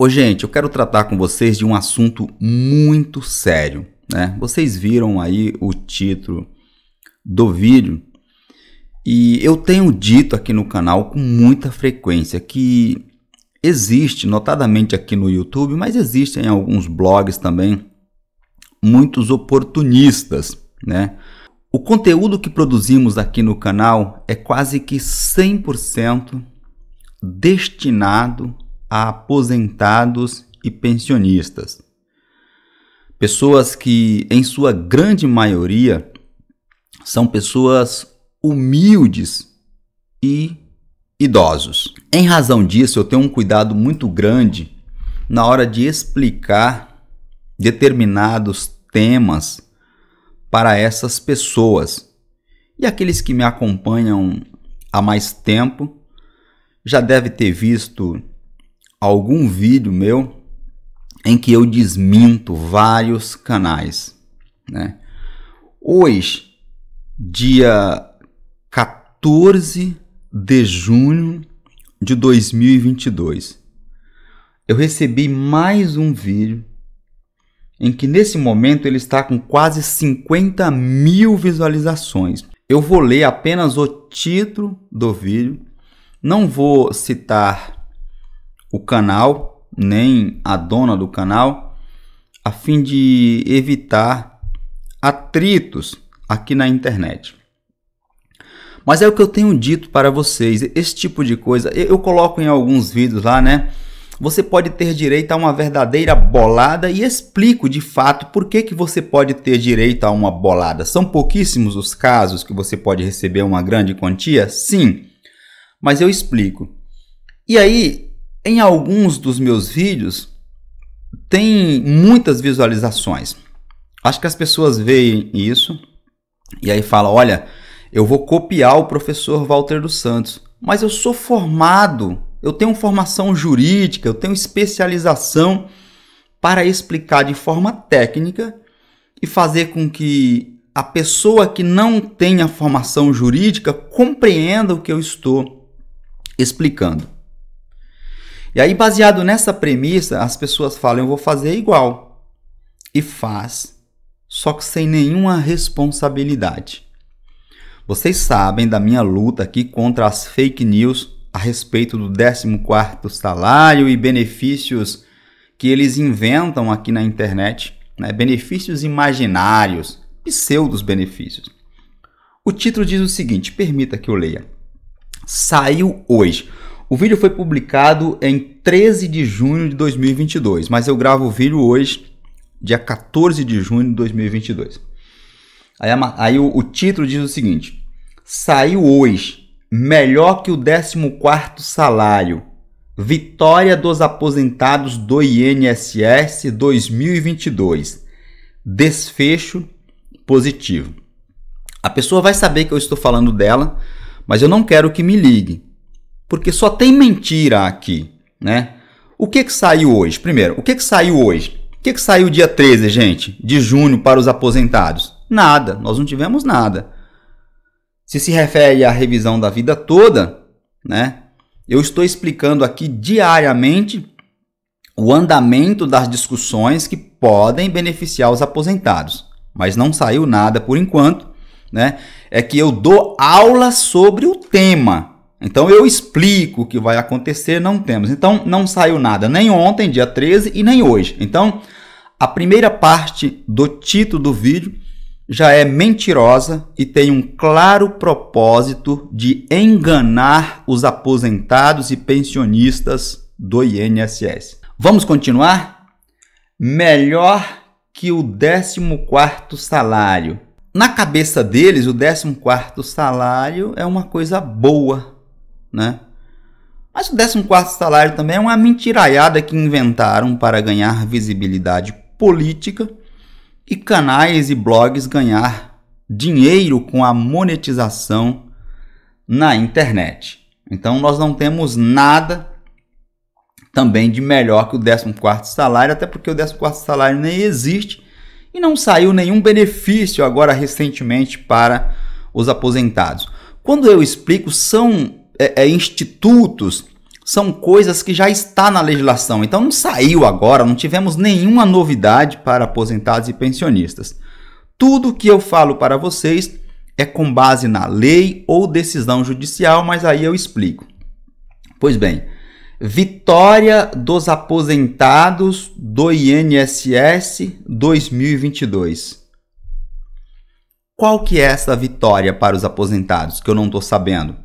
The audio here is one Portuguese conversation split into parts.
Ô, gente, eu quero tratar com vocês de um assunto muito sério. Né? Vocês viram aí o título do vídeo e eu tenho dito aqui no canal com muita frequência que existe, notadamente aqui no YouTube, mas existem alguns blogs também, muitos oportunistas, né? O conteúdo que produzimos aqui no canal é quase que 100% destinado a aposentados e pensionistas. Pessoas que, em sua grande maioria, são pessoas humildes e idosos. Em razão disso, eu tenho um cuidado muito grande na hora de explicar determinados temas para essas pessoas. E aqueles que me acompanham há mais tempo já deve ter visto algum vídeo meu em que eu desminto vários canais. Né? Hoje, dia 14 de junho de 2022, eu recebi mais um vídeo em que nesse momento ele está com quase 50 mil visualizações. Eu vou ler apenas o título do vídeo, não vou citar o canal, nem a dona do canal, a fim de evitar atritos aqui na internet. Mas é o que eu tenho dito para vocês, esse tipo de coisa, eu coloco em alguns vídeos lá, né? Você pode ter direito a uma verdadeira bolada e explico de fato por que, que você pode ter direito a uma bolada. São pouquíssimos os casos que você pode receber uma grande quantia? Sim, mas eu explico. E aí, em alguns dos meus vídeos tem muitas visualizações. Acho que as pessoas veem isso e aí falam: olha, eu vou copiar o professor Walter dos Santos, mas eu sou formado, eu tenho formação jurídica, eu tenho especialização para explicar de forma técnica e fazer com que a pessoa que não tenha formação jurídica compreenda o que eu estou explicando. E aí, baseado nessa premissa, as pessoas falam: eu vou fazer igual. E faz, só que sem nenhuma responsabilidade. Vocês sabem da minha luta aqui contra as fake news a respeito do 14 salário e benefícios que eles inventam aqui na internet, né? benefícios imaginários, pseudos benefícios. O título diz o seguinte, permita que eu leia. Saiu hoje o vídeo foi publicado em 13 de junho de 2022, mas eu gravo o vídeo hoje, dia 14 de junho de 2022. Aí, aí o, o título diz o seguinte: Saiu hoje, melhor que o 14 salário. Vitória dos aposentados do INSS 2022. Desfecho positivo. A pessoa vai saber que eu estou falando dela, mas eu não quero que me ligue porque só tem mentira aqui, né? O que que saiu hoje? Primeiro, o que que saiu hoje? O que que saiu dia 13, gente, de junho para os aposentados? Nada, nós não tivemos nada. Se se refere à revisão da vida toda, né? Eu estou explicando aqui diariamente o andamento das discussões que podem beneficiar os aposentados, mas não saiu nada por enquanto, né? É que eu dou aula sobre o tema, então eu explico o que vai acontecer, não temos. Então não saiu nada nem ontem, dia 13, e nem hoje. Então a primeira parte do título do vídeo já é mentirosa e tem um claro propósito de enganar os aposentados e pensionistas do INSS. Vamos continuar? Melhor que o 14º salário. Na cabeça deles, o 14º salário é uma coisa boa, né? Mas o 14 salário também é uma mentiraiada que inventaram para ganhar visibilidade política e canais e blogs ganhar dinheiro com a monetização na internet. Então nós não temos nada também de melhor que o 14 salário, até porque o 14 salário nem existe e não saiu nenhum benefício agora recentemente para os aposentados. Quando eu explico, são é, é, institutos são coisas que já está na legislação. Então não saiu agora, não tivemos nenhuma novidade para aposentados e pensionistas. Tudo que eu falo para vocês é com base na lei ou decisão judicial, mas aí eu explico. Pois bem, Vitória dos aposentados do INSS 2022. Qual que é essa vitória para os aposentados que eu não estou sabendo?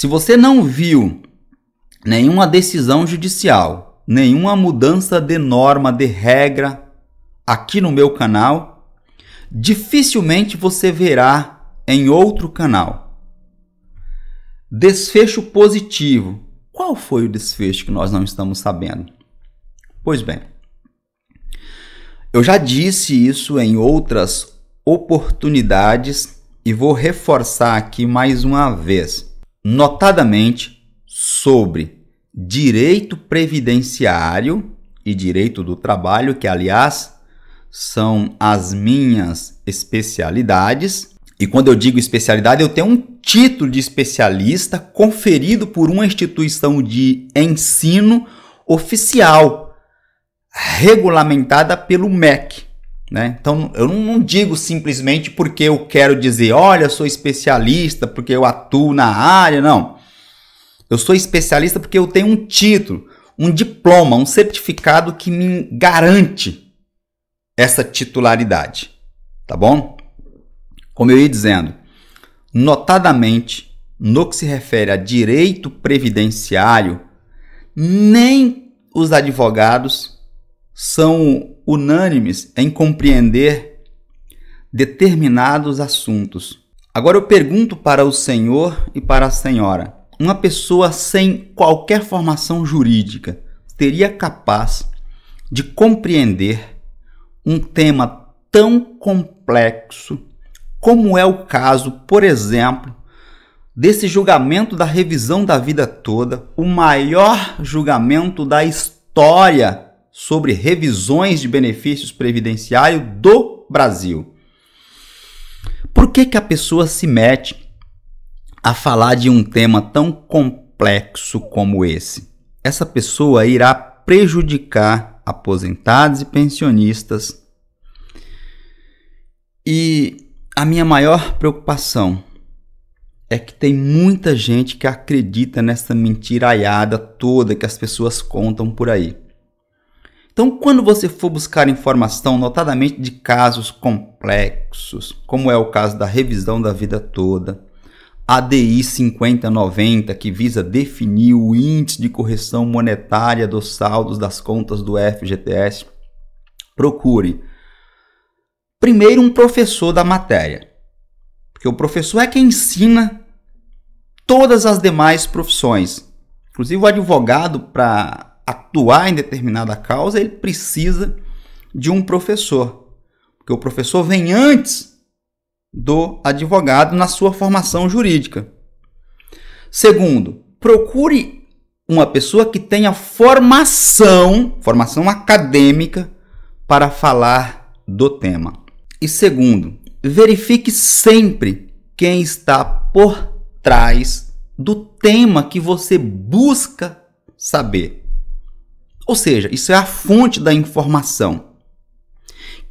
Se você não viu nenhuma decisão judicial, nenhuma mudança de norma, de regra aqui no meu canal, dificilmente você verá em outro canal. Desfecho positivo. Qual foi o desfecho que nós não estamos sabendo? Pois bem, eu já disse isso em outras oportunidades e vou reforçar aqui mais uma vez notadamente sobre direito previdenciário e direito do trabalho, que aliás são as minhas especialidades. E quando eu digo especialidade, eu tenho um título de especialista conferido por uma instituição de ensino oficial, regulamentada pelo MEC. Né? Então eu não digo simplesmente porque eu quero dizer, olha, sou especialista, porque eu atuo na área, não. Eu sou especialista porque eu tenho um título, um diploma, um certificado que me garante essa titularidade, tá bom? Como eu ia dizendo, notadamente no que se refere a direito previdenciário, nem os advogados são unânimes em compreender determinados assuntos. Agora eu pergunto para o senhor e para a senhora: uma pessoa sem qualquer formação jurídica teria capaz de compreender um tema tão complexo como é o caso, por exemplo, desse julgamento da revisão da vida toda, o maior julgamento da história sobre revisões de benefícios previdenciários do Brasil. Por que, que a pessoa se mete a falar de um tema tão complexo como esse? Essa pessoa irá prejudicar aposentados e pensionistas. E a minha maior preocupação é que tem muita gente que acredita nessa mentiraiada toda que as pessoas contam por aí. Então, quando você for buscar informação, notadamente de casos complexos, como é o caso da revisão da vida toda, ADI 5090, que visa definir o índice de correção monetária dos saldos das contas do FGTS, procure primeiro um professor da matéria, porque o professor é quem ensina todas as demais profissões. Inclusive o advogado para atuar em determinada causa, ele precisa de um professor. Porque o professor vem antes do advogado na sua formação jurídica. Segundo, procure uma pessoa que tenha formação, formação acadêmica para falar do tema. E segundo, verifique sempre quem está por trás do tema que você busca saber. Ou seja, isso é a fonte da informação.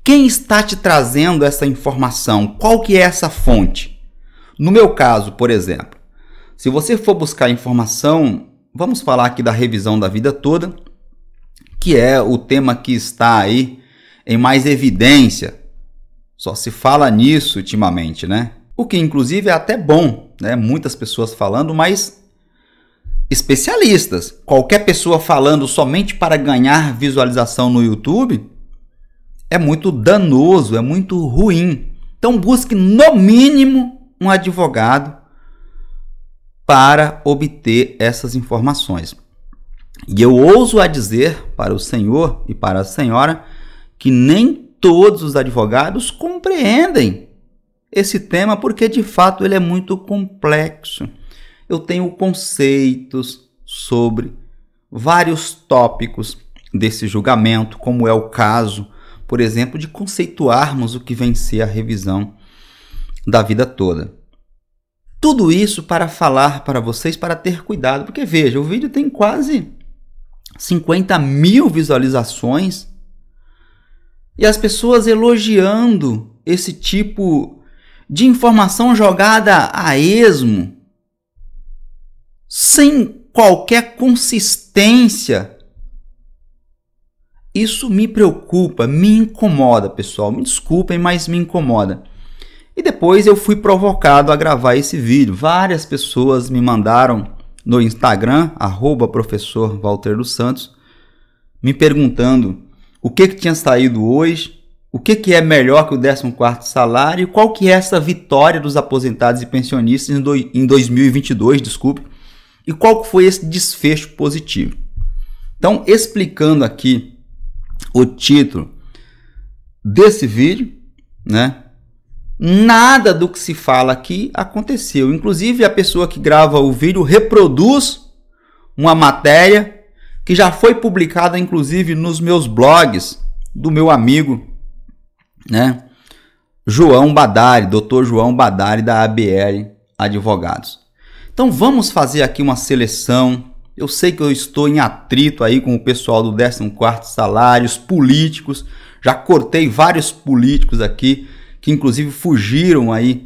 Quem está te trazendo essa informação? Qual que é essa fonte? No meu caso, por exemplo, se você for buscar informação, vamos falar aqui da revisão da vida toda, que é o tema que está aí em mais evidência. Só se fala nisso ultimamente, né? O que inclusive é até bom, né? Muitas pessoas falando, mas especialistas. Qualquer pessoa falando somente para ganhar visualização no YouTube é muito danoso, é muito ruim. Então busque no mínimo um advogado para obter essas informações. E eu ouso a dizer para o senhor e para a senhora que nem todos os advogados compreendem esse tema porque de fato ele é muito complexo eu tenho conceitos sobre vários tópicos desse julgamento, como é o caso, por exemplo, de conceituarmos o que vem ser a revisão da vida toda. Tudo isso para falar para vocês para ter cuidado, porque veja, o vídeo tem quase 50 mil visualizações e as pessoas elogiando esse tipo de informação jogada a esmo sem qualquer consistência. Isso me preocupa, me incomoda, pessoal. Me desculpem, mas me incomoda. E depois eu fui provocado a gravar esse vídeo. Várias pessoas me mandaram no Instagram, arroba professor Walter dos Santos, me perguntando o que, que tinha saído hoje, o que, que é melhor que o 14º salário e qual que é essa vitória dos aposentados e pensionistas em 2022, desculpe, e qual foi esse desfecho positivo? Então, explicando aqui o título desse vídeo, né? Nada do que se fala aqui aconteceu. Inclusive, a pessoa que grava o vídeo reproduz uma matéria que já foi publicada, inclusive, nos meus blogs do meu amigo, né? João Badari, Dr. João Badari da ABL Advogados. Então vamos fazer aqui uma seleção. Eu sei que eu estou em atrito aí com o pessoal do 14º salários, políticos. Já cortei vários políticos aqui que inclusive fugiram aí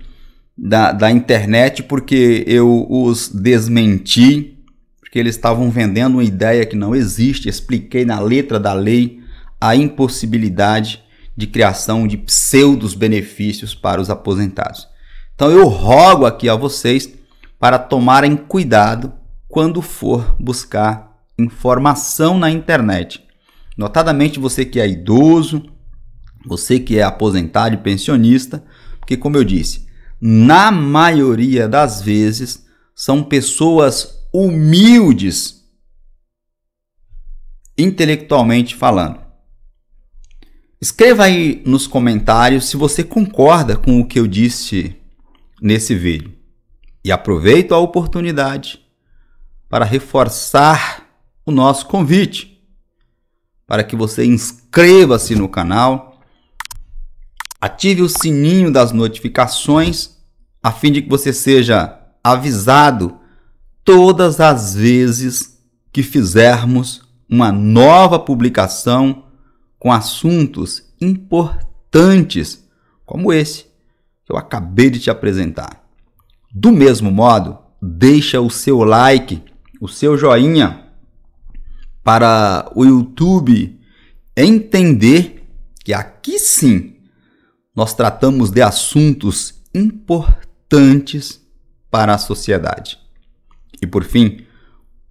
da, da internet porque eu os desmenti, porque eles estavam vendendo uma ideia que não existe. Expliquei na letra da lei a impossibilidade de criação de pseudos benefícios para os aposentados. Então eu rogo aqui a vocês para tomarem cuidado quando for buscar informação na internet. Notadamente você que é idoso, você que é aposentado e pensionista, porque, como eu disse, na maioria das vezes são pessoas humildes, intelectualmente falando. Escreva aí nos comentários se você concorda com o que eu disse nesse vídeo. E aproveito a oportunidade para reforçar o nosso convite para que você inscreva-se no canal, ative o sininho das notificações a fim de que você seja avisado todas as vezes que fizermos uma nova publicação com assuntos importantes como esse que eu acabei de te apresentar. Do mesmo modo, deixa o seu like, o seu joinha para o YouTube entender que aqui sim nós tratamos de assuntos importantes para a sociedade. E por fim,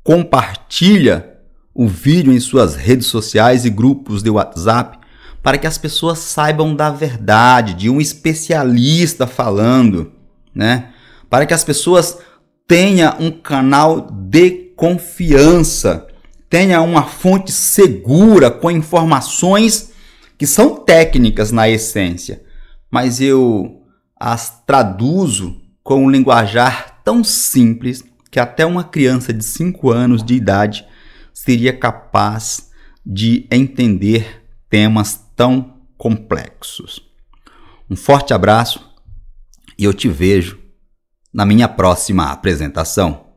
compartilha o vídeo em suas redes sociais e grupos de WhatsApp para que as pessoas saibam da verdade, de um especialista falando, né? para que as pessoas tenham um canal de confiança, tenha uma fonte segura com informações que são técnicas na essência, mas eu as traduzo com um linguajar tão simples que até uma criança de 5 anos de idade seria capaz de entender temas tão complexos. Um forte abraço e eu te vejo na minha próxima apresentação.